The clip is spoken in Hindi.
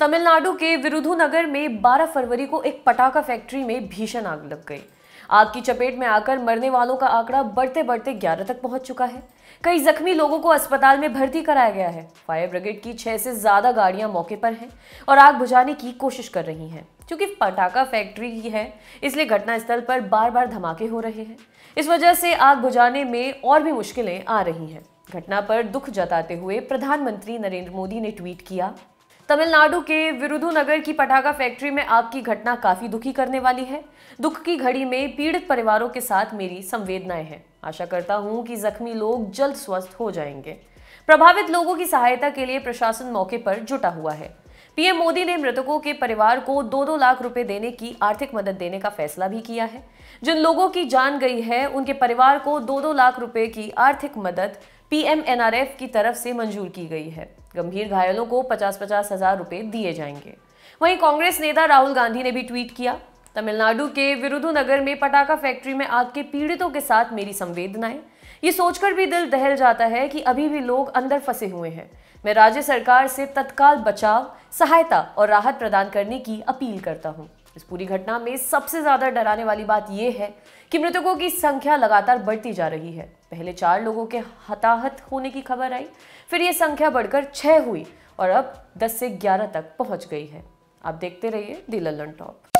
तमिलनाडु के विरुधुनगर में 12 फरवरी को एक पटाखा फैक्ट्री में भीषण आग लग गई आग की चपेट में आकर मरने वालों का आंकड़ा बढ़ते बढ़ते ग्यारह तक पहुंच चुका है कई जख्मी लोगों को अस्पताल में भर्ती कराया गया है फायर ब्रिगेड की छह से ज्यादा गाड़ियां मौके पर हैं और आग बुझाने की कोशिश कर रही हैं क्योंकि पटाखा फैक्ट्री ही है इसलिए घटनास्थल पर बार बार धमाके हो रहे हैं इस वजह से आग बुझाने में और भी मुश्किलें आ रही हैं घटना पर दुख जताते हुए प्रधानमंत्री नरेंद्र मोदी ने ट्वीट किया तमिलनाडु के विरुधुनगर की पटाखा फैक्ट्री में आग की घटना काफी दुखी करने वाली है दुख की घड़ी में पीड़ित परिवारों के साथ मेरी संवेदनाएं हैं आशा करता हूं कि जख्मी लोग जल्द स्वस्थ हो जाएंगे प्रभावित लोगों की सहायता के लिए प्रशासन मौके पर जुटा हुआ है पीएम मोदी ने मृतकों के परिवार को दो दो लाख रुपए देने की आर्थिक मदद देने का फैसला भी किया है जिन लोगों की जान गई है उनके परिवार को दो दो लाख रुपए की आर्थिक मदद पीएमएनआरएफ की तरफ से मंजूर की गई है गंभीर घायलों को पचास पचास हजार रुपए दिए जाएंगे वहीं कांग्रेस नेता राहुल गांधी ने भी ट्वीट किया तमिलनाडु के विरुधुनगर में पटाखा फैक्ट्री में आग के पीड़ितों के साथ मेरी संवेदनाएं ये सोचकर भी दिल दहल जाता है कि अभी भी लोग अंदर फंसे हुए हैं मैं राज्य सरकार से तत्काल बचाव सहायता और राहत प्रदान करने की अपील करता हूँ इस पूरी घटना में सबसे ज़्यादा डराने वाली बात यह है कि मृतकों की संख्या लगातार बढ़ती जा रही है पहले चार लोगों के हताहत होने की खबर आई फिर यह संख्या बढ़कर छह हुई और अब दस से ग्यारह तक पहुंच गई है आप देखते रहिए दी टॉप